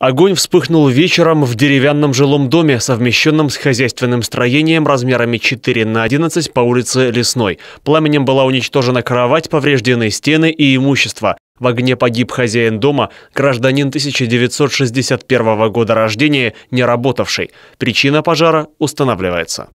Огонь вспыхнул вечером в деревянном жилом доме, совмещенном с хозяйственным строением размерами 4 на 11 по улице Лесной. Пламенем была уничтожена кровать, повреждены стены и имущество. В огне погиб хозяин дома, гражданин 1961 года рождения, не работавший. Причина пожара устанавливается.